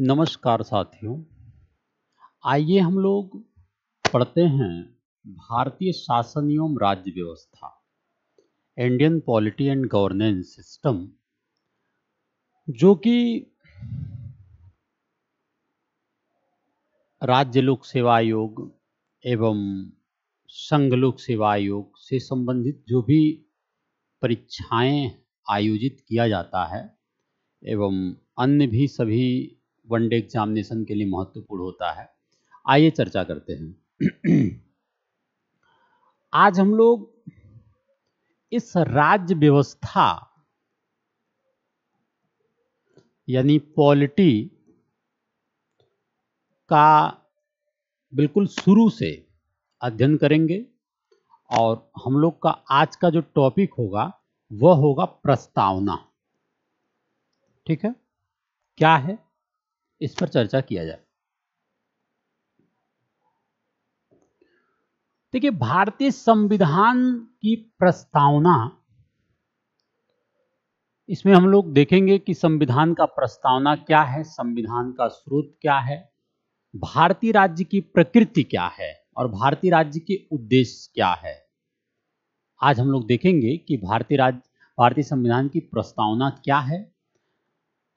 नमस्कार साथियों आइए हम लोग पढ़ते हैं भारतीय शासन एवं राज्य व्यवस्था Indian polity and governance system जो कि राज्य लोक सेवा आयोग एवं संघ लोक सेवा आयोग से संबंधित जो भी परीक्षाएं आयोजित किया जाता है एवं अन्य भी सभी वनडे एग्जामिनेशन के लिए महत्वपूर्ण होता है आइए चर्चा करते हैं आज हम लोग इस राज्य व्यवस्था यानी पॉलिटी का बिल्कुल शुरू से अध्ययन करेंगे और हम लोग का आज का जो टॉपिक होगा वह होगा प्रस्तावना ठीक है क्या है इस पर चर्चा किया जाए देखिए भारतीय संविधान की प्रस्तावना इसमें हम लोग देखेंगे कि संविधान का प्रस्तावना क्या है संविधान का स्रोत क्या है भारतीय राज्य की प्रकृति क्या है और भारतीय राज्य के उद्देश्य क्या है आज हम लोग देखेंगे कि भारतीय राज्य भारतीय संविधान की प्रस्तावना क्या है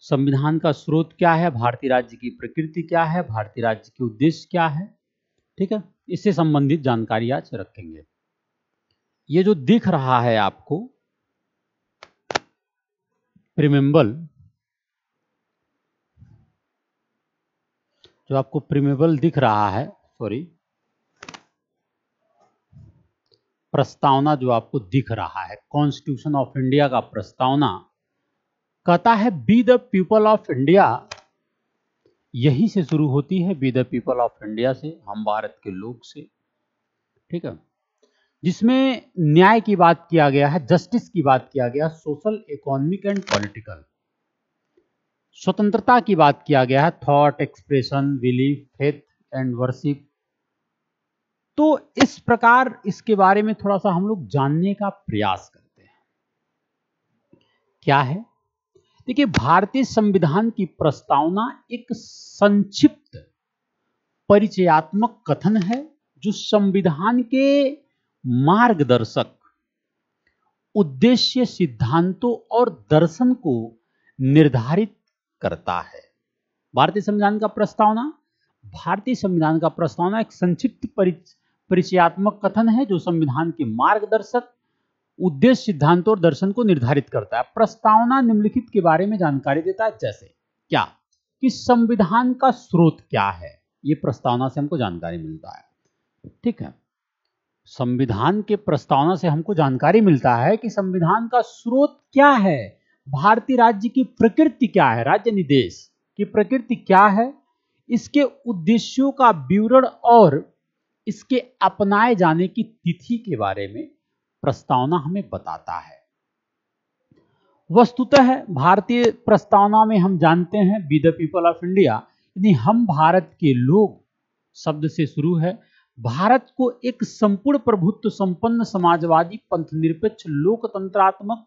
संविधान का स्रोत क्या है भारतीय राज्य की प्रकृति क्या है भारतीय राज्य के उद्देश्य क्या है ठीक है इससे संबंधित जानकारी आज रखेंगे ये जो दिख रहा है आपको प्रिमेम्बल जो आपको प्रिमेबल दिख रहा है सॉरी प्रस्तावना जो आपको दिख रहा है कॉन्स्टिट्यूशन ऑफ इंडिया का प्रस्तावना कहता है we the people of India यहीं से शुरू होती है we the people of India से हम भारत के लोग से ठीक है जिसमें न्याय की बात किया गया है जस्टिस की बात किया गया सोशल इकोनॉमिक एंड पॉलिटिकल स्वतंत्रता की बात किया गया है thought expression belief faith and worship तो इस प्रकार इसके बारे में थोड़ा सा हम लोग जानने का प्रयास करते हैं क्या है देखिए भारतीय संविधान की प्रस्तावना एक संक्षिप्त परिचयात्मक कथन है जो संविधान के मार्गदर्शक उद्देश्य सिद्धांतों और दर्शन को निर्धारित करता है भारतीय संविधान का प्रस्तावना भारतीय संविधान का प्रस्तावना एक संक्षिप्त परिचयात्मक कथन है जो संविधान के मार्गदर्शक उद्देश्य सिद्धांतों और दर्शन को निर्धारित करता है प्रस्तावना निम्नलिखित के बारे में जानकारी देता है जैसे क्या कि संविधान का स्रोत क्या है यह प्रस्तावना से हमको जानकारी मिलता है ठीक है संविधान के प्रस्तावना से हमको जानकारी मिलता है कि संविधान का स्रोत क्या है भारतीय राज्य की प्रकृति क्या है राज्य निदेश की प्रकृति क्या है इसके उद्देश्यों का विवरण और इसके अपनाए जाने की तिथि के बारे में प्रस्तावना हमें बताता है वस्तुतः भारतीय प्रस्तावना में हम जानते हैं we the people of India यानी हम भारत के लोग शब्द से शुरू है भारत को एक संपूर्ण प्रभुत्व संपन्न समाजवादी पंथ निरपेक्ष लोकतंत्रात्मक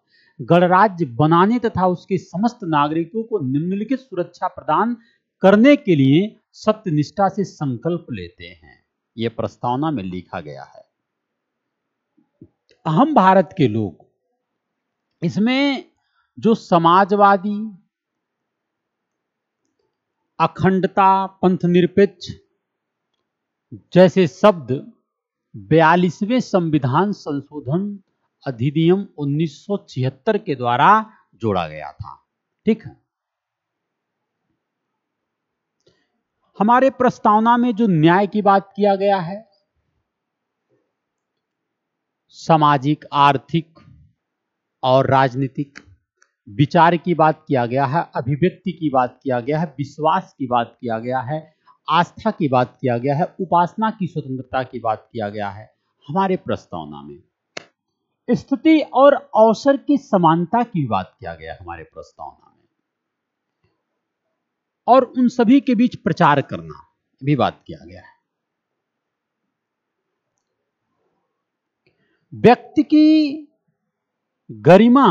गणराज्य बनाने तथा उसके समस्त नागरिकों को निम्नलिखित सुरक्षा प्रदान करने के लिए सत्य निष्ठा से संकल्प लेते हैं यह प्रस्तावना में लिखा गया है अहम भारत के लोग इसमें जो समाजवादी अखंडता पंथ निरपेक्ष जैसे शब्द बयालीसवें संविधान संशोधन अधिनियम 1976 के द्वारा जोड़ा गया था ठीक है हमारे प्रस्तावना में जो न्याय की बात किया गया है सामाजिक आर्थिक और राजनीतिक विचार की बात किया गया है अभिव्यक्ति की बात किया गया है विश्वास की बात किया गया है आस्था की बात किया गया है उपासना की स्वतंत्रता की बात किया गया है हमारे प्रस्तावना में स्थिति और अवसर की समानता की बात किया गया हमारे प्रस्तावना में और उन सभी के बीच प्रचार करना भी बात किया गया है व्यक्ति की गरिमा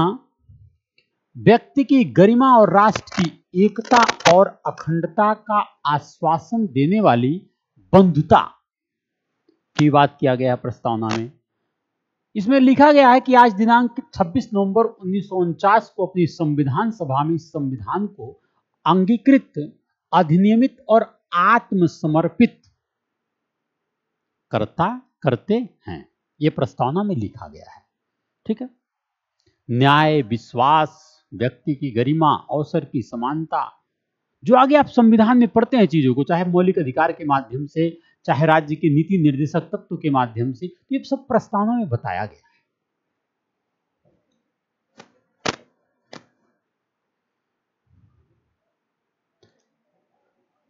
व्यक्ति की गरिमा और राष्ट्र की एकता और अखंडता का आश्वासन देने वाली बंधुता की बात किया गया है प्रस्तावना में इसमें लिखा गया है कि आज दिनांक 26 नवंबर उन्नीस को अपनी संविधान सभा में संविधान को अंगीकृत अधिनियमित और आत्मसमर्पित करता करते हैं ये प्रस्तावना में लिखा गया है ठीक है न्याय विश्वास व्यक्ति की गरिमा अवसर की समानता जो आगे आप संविधान में पढ़ते हैं चीजों को चाहे मौलिक अधिकार के माध्यम से चाहे राज्य के नीति निर्देशक तत्व के माध्यम से तो ये सब प्रस्तावना में बताया गया है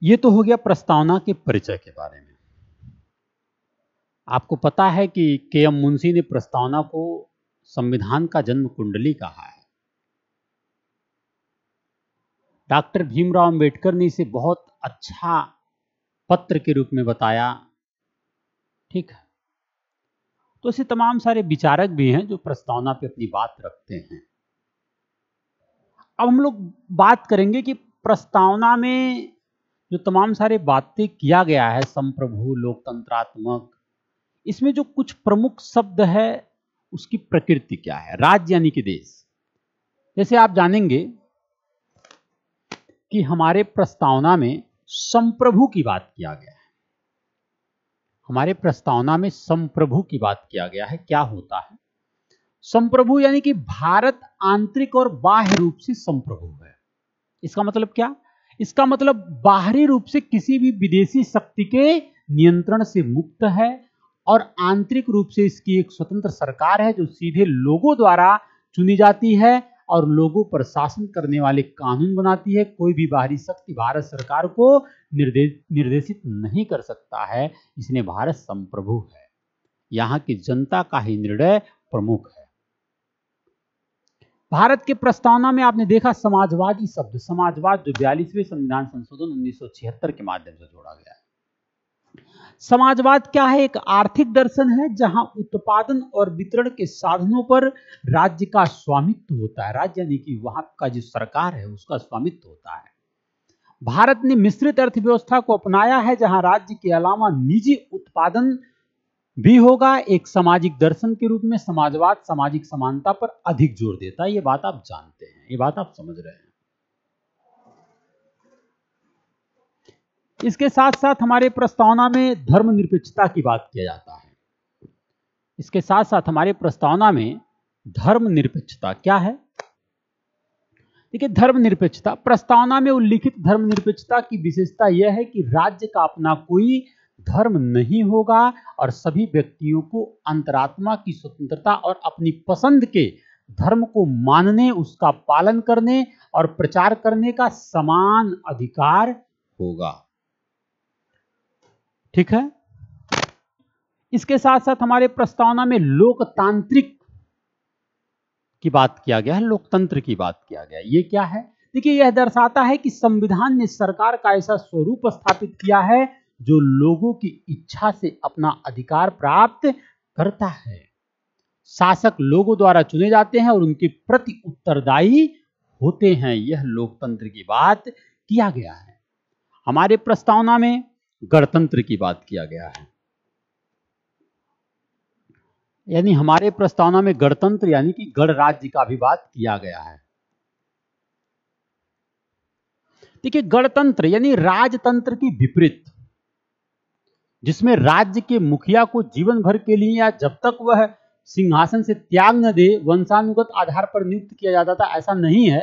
ये तो हो गया प्रस्तावना के परिचय के बारे में आपको पता है कि के एम मुंशी ने प्रस्तावना को संविधान का जन्म कुंडली कहा है डॉक्टर भीमराव अंबेडकर ने इसे बहुत अच्छा पत्र के रूप में बताया ठीक है तो ऐसे तमाम सारे विचारक भी हैं जो प्रस्तावना पे अपनी बात रखते हैं अब हम लोग बात करेंगे कि प्रस्तावना में जो तमाम सारे बातें किया गया है संप्रभु लोकतंत्रात्मक इसमें जो कुछ प्रमुख शब्द है उसकी प्रकृति क्या है राज्य यानी कि देश जैसे आप जानेंगे कि हमारे प्रस्तावना में संप्रभु की बात किया गया है हमारे प्रस्तावना में संप्रभु की बात किया गया है क्या होता है संप्रभु यानी कि भारत आंतरिक और बाह्य रूप से संप्रभु है इसका मतलब क्या इसका मतलब बाहरी रूप से किसी भी विदेशी शक्ति के नियंत्रण से मुक्त है और आंतरिक रूप से इसकी एक स्वतंत्र सरकार है जो सीधे लोगों द्वारा चुनी जाती है और लोगों पर शासन करने वाले कानून बनाती है कोई भी बाहरी शक्ति भारत सरकार को निर्दे, निर्देशित नहीं कर सकता है इसलिए भारत संप्रभु है यहाँ की जनता का ही निर्णय प्रमुख है भारत के प्रस्तावना में आपने देखा समाजवादी शब्द समाजवाद जो बयालीसवें संविधान संशोधन 1976 के माध्यम से जोड़ा गया है समाजवाद क्या है एक आर्थिक दर्शन है जहां उत्पादन और वितरण के साधनों पर राज्य का स्वामित्व होता है राज्य यानी कि वहां का जो सरकार है उसका स्वामित्व होता है भारत ने मिश्रित अर्थव्यवस्था को अपनाया है जहां राज्य के अलावा निजी उत्पादन भी होगा एक सामाजिक दर्शन के रूप में समाजवाद सामाजिक समानता पर अधिक जोर देता है ये बात आप जानते हैं ये बात आप समझ रहे हैं इसके साथ साथ हमारे प्रस्तावना में धर्मनिरपेक्षता की बात किया जाता है इसके साथ साथ हमारे प्रस्तावना में धर्मनिरपेक्षता क्या है देखिए धर्मनिरपेक्षता प्रस्तावना में उल्लिखित धर्मनिरपेक्षता की विशेषता यह है कि राज्य का अपना कोई धर्म नहीं होगा और सभी व्यक्तियों को अंतरात्मा की स्वतंत्रता और अपनी पसंद के धर्म को मानने उसका पालन करने और प्रचार करने का समान अधिकार होगा ठीक है इसके साथ साथ हमारे प्रस्तावना में लोकतांत्रिक की बात किया गया है लोकतंत्र की बात किया गया ये क्या है देखिए यह दर्शाता है कि संविधान ने सरकार का ऐसा स्वरूप स्थापित किया है जो लोगों की इच्छा से अपना अधिकार प्राप्त करता है शासक लोगों द्वारा चुने जाते हैं और उनके प्रति उत्तरदायी होते हैं यह लोकतंत्र की बात किया गया है हमारे प्रस्तावना में गणतंत्र की बात किया गया है यानी हमारे प्रस्तावना में गणतंत्र यानी कि गणराज्य का भी बात किया गया है देखिए गणतंत्र यानी राजतंत्र की विपरीत जिसमें राज्य के मुखिया को जीवन भर के लिए या जब तक वह सिंहासन से त्याग न दे वंशानुगत आधार पर नियुक्त किया जाता था ऐसा नहीं है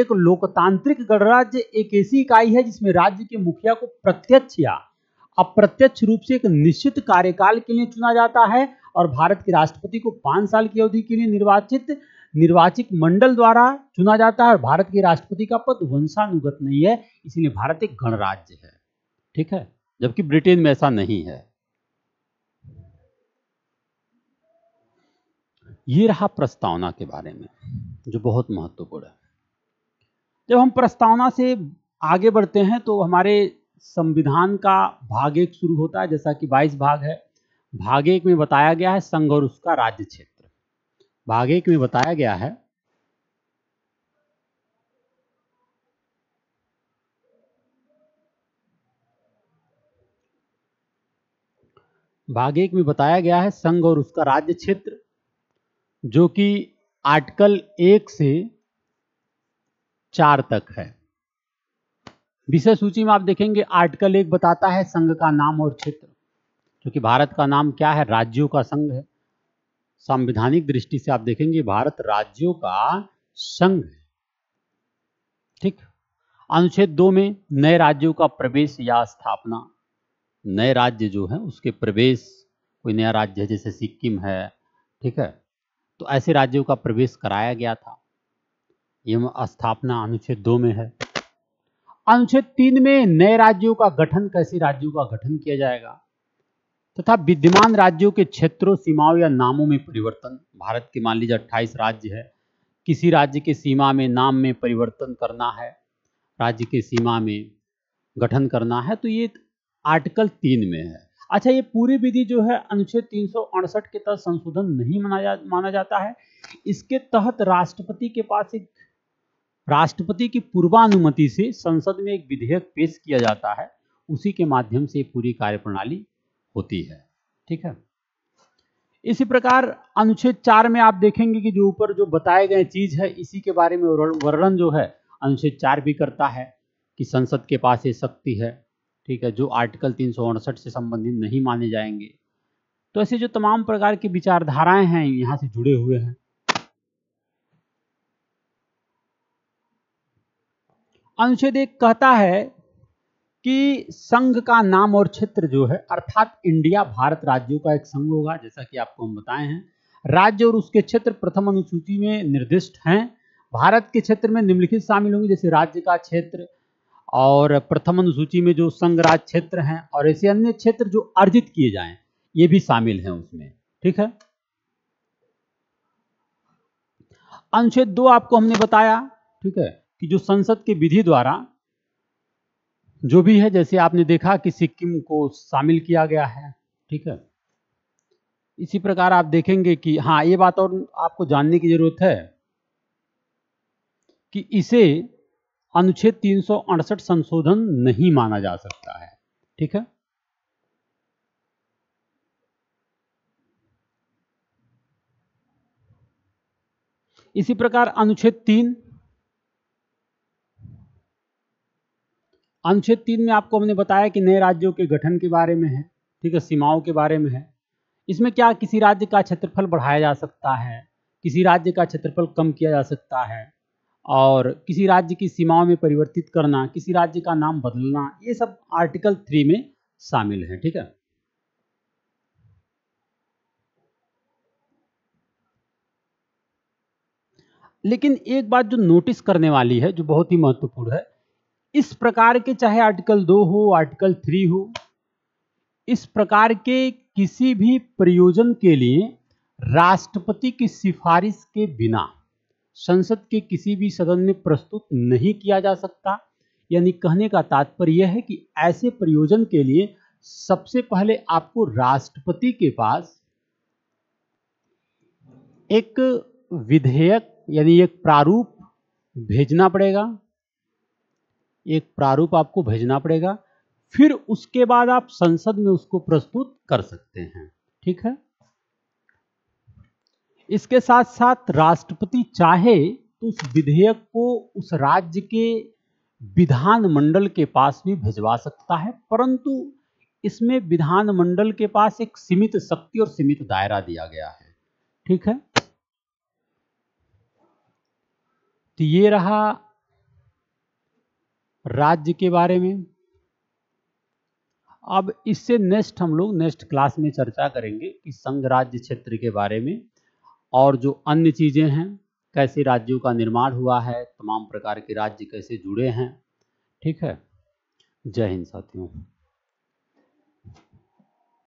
एक लोकतांत्रिक गणराज्य एक ऐसी इकाई है जिसमें राज्य के मुखिया को प्रत्यक्ष या अप्रत्यक्ष रूप से एक निश्चित कार्यकाल के लिए चुना जाता है और भारत के राष्ट्रपति को पाँच साल की अवधि के लिए निर्वाचित निर्वाचित मंडल द्वारा चुना जाता है और भारत के राष्ट्रपति का पद वंशानुगत नहीं है इसीलिए भारत एक गणराज्य है ठीक है जबकि ब्रिटेन में ऐसा नहीं है ये रहा प्रस्तावना के बारे में जो बहुत महत्वपूर्ण है जब हम प्रस्तावना से आगे बढ़ते हैं तो हमारे संविधान का भाग एक शुरू होता है जैसा कि 22 भाग है भाग एक में बताया गया है संघ और उसका राज्य क्षेत्र भाग एक में बताया गया है भाग एक में बताया गया है संघ और उसका राज्य क्षेत्र जो कि आर्टिकल एक से चार तक है विषय सूची में आप देखेंगे आर्टिकल एक बताता है संघ का नाम और क्षेत्र क्योंकि भारत का नाम क्या है राज्यों का संघ है संविधानिक दृष्टि से आप देखेंगे भारत राज्यों का संघ है ठीक अनुच्छेद दो में नए राज्यों का प्रवेश या स्थापना नए राज्य जो है उसके प्रवेश कोई नया राज्य है जैसे सिक्किम है ठीक है तो ऐसे राज्यों का प्रवेश कराया गया था यह स्थापना अनुच्छेद दो में है अनुच्छेद तीन में नए राज्यों का गठन कैसे राज्यों का गठन किया जाएगा तथा विद्यमान राज्यों के क्षेत्रों सीमाओं या नामों में परिवर्तन भारत के मान लीजिए अट्ठाईस राज्य है किसी राज्य के सीमा में नाम में परिवर्तन करना है राज्य के सीमा में गठन करना है तो ये आर्टिकल तीन में है अच्छा ये पूरी विधि जो है अनुच्छेद तीन के तहत संशोधन नहीं माना जा माना जाता है इसके तहत राष्ट्रपति के पास एक राष्ट्रपति की पूर्वानुमति से संसद में एक विधेयक पेश किया जाता है उसी के माध्यम से पूरी कार्यप्रणाली होती है ठीक है इसी प्रकार अनुच्छेद चार में आप देखेंगे कि जो ऊपर जो बताए गए चीज है इसी के बारे में वर्णन जो है अनुच्छेद चार भी करता है कि संसद के पास ये शक्ति है ठीक है जो आर्टिकल तीन से संबंधित नहीं माने जाएंगे तो ऐसे जो तमाम प्रकार की विचारधाराएं हैं यहाँ से जुड़े हुए हैं अनुच्छेद एक कहता है कि संघ का नाम और क्षेत्र जो है अर्थात इंडिया भारत राज्यों का एक संघ होगा जैसा कि आपको हम बताए हैं राज्य और उसके क्षेत्र प्रथम अनुसूची में निर्दिष्ट हैं भारत के क्षेत्र में निम्नलिखित शामिल होंगे जैसे राज्य का क्षेत्र और प्रथम अनुसूची में जो संघ राज क्षेत्र हैं और ऐसे अन्य क्षेत्र जो अर्जित किए जाए ये भी शामिल है उसमें ठीक है अनुच्छेद दो आपको हमने बताया ठीक है कि जो संसद के विधि द्वारा जो भी है जैसे आपने देखा कि सिक्किम को शामिल किया गया है ठीक है इसी प्रकार आप देखेंगे कि हाँ ये बात और आपको जानने की जरूरत है कि इसे अनुच्छेद तीन संशोधन नहीं माना जा सकता है ठीक है इसी प्रकार अनुच्छेद तीन अनुच्छेद तीन में आपको हमने बताया कि नए राज्यों के गठन के बारे में है ठीक है सीमाओं के बारे में है इसमें क्या किसी राज्य का क्षेत्रफल बढ़ाया जा सकता है किसी राज्य का क्षेत्रफल कम किया जा सकता है और किसी राज्य की सीमाओं में परिवर्तित करना किसी राज्य का नाम बदलना ये सब आर्टिकल थ्री में शामिल है ठीक है लेकिन एक बात जो नोटिस करने वाली है जो बहुत ही महत्वपूर्ण है इस प्रकार के चाहे आर्टिकल दो हो आर्टिकल थ्री हो इस प्रकार के किसी भी प्रयोजन के लिए राष्ट्रपति की सिफारिश के बिना संसद के किसी भी सदन में प्रस्तुत नहीं किया जा सकता यानी कहने का तात्पर्य यह है कि ऐसे प्रयोजन के लिए सबसे पहले आपको राष्ट्रपति के पास एक विधेयक यानी एक प्रारूप भेजना पड़ेगा एक प्रारूप आपको भेजना पड़ेगा फिर उसके बाद आप संसद में उसको प्रस्तुत कर सकते हैं ठीक है इसके साथ साथ राष्ट्रपति चाहे तो उस विधेयक को उस राज्य के विधानमंडल के पास भी भिजवा सकता है परंतु इसमें विधानमंडल के पास एक सीमित शक्ति और सीमित दायरा दिया गया है ठीक है तो ये रहा राज्य के बारे में अब इससे नेक्स्ट हम लोग नेक्स्ट क्लास में चर्चा करेंगे कि संघ राज्य क्षेत्र के बारे में और जो अन्य चीज़ें हैं कैसे राज्यों का निर्माण हुआ है तमाम प्रकार के राज्य कैसे जुड़े हैं ठीक है जय हिंद साथियों